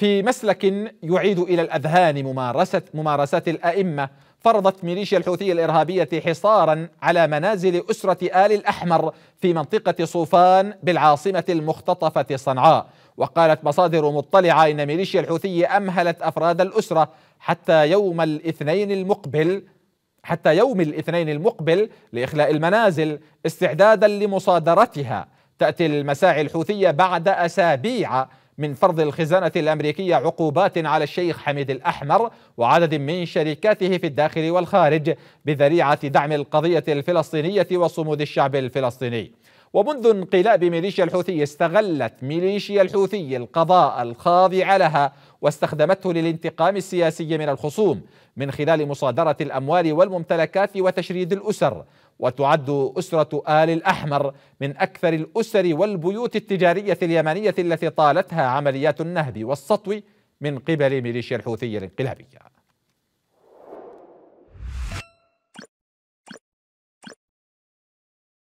في مسلك يعيد إلى الأذهان ممارسة ممارسات الأئمة فرضت ميليشيا الحوثية الإرهابية حصارا على منازل أسرة آل الأحمر في منطقة صوفان بالعاصمة المختطفة صنعاء وقالت مصادر مطلعة إن ميليشيا الحوثية أمهلت أفراد الأسرة حتى يوم الاثنين المقبل حتى يوم الاثنين المقبل لإخلاء المنازل استعدادا لمصادرتها تأتي المساعي الحوثية بعد أسابيع من فرض الخزانة الأمريكية عقوبات على الشيخ حميد الأحمر وعدد من شركاته في الداخل والخارج بذريعة دعم القضية الفلسطينية وصمود الشعب الفلسطيني ومنذ انقلاب ميليشيا الحوثي استغلت ميليشيا الحوثي القضاء الخاضع لها واستخدمته للانتقام السياسي من الخصوم من خلال مصادرة الأموال والممتلكات وتشريد الأسر وتعد أسرة آل الأحمر من أكثر الأسر والبيوت التجارية اليمنية التي طالتها عمليات النهب والسطو من قبل ميليشيا الحوثي الانقلابية